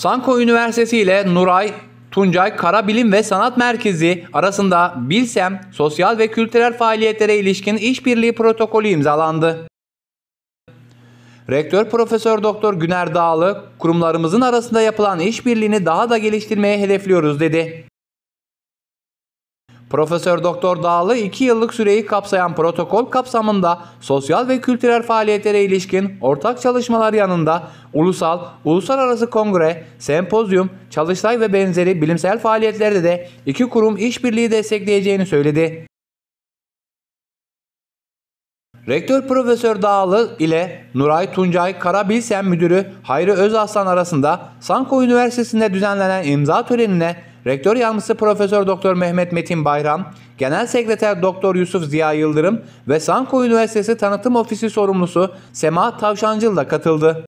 Sanko Üniversitesi ile Nuray Tuncay Kara Bilim ve Sanat Merkezi arasında Bilsem sosyal ve kültürel faaliyetlere ilişkin işbirliği protokolü imzalandı. Rektör Profesör Doktor Güner Dağlı, kurumlarımızın arasında yapılan işbirliğini daha da geliştirmeye hedefliyoruz dedi. Profesör Doktor Dağlı 2 yıllık süreyi kapsayan protokol kapsamında sosyal ve kültürel faaliyetlere ilişkin ortak çalışmalar yanında ulusal, uluslararası kongre, sempozyum, çalıştay ve benzeri bilimsel faaliyetlerde de iki kurum işbirliği destekleyeceğini söyledi. Rektör Profesör Dağlı ile Nuray Tuncay Karabilsen Müdürü Hayri Özaslan arasında Sanko Üniversitesi'nde düzenlenen imza törenine Rektör Yardımcısı Profesör Doktor Mehmet Metin Bayram, Genel Sekreter Doktor Yusuf Ziya Yıldırım ve Sanko Üniversitesi Tanıtım Ofisi sorumlusu Sema Tavşancıl da katıldı.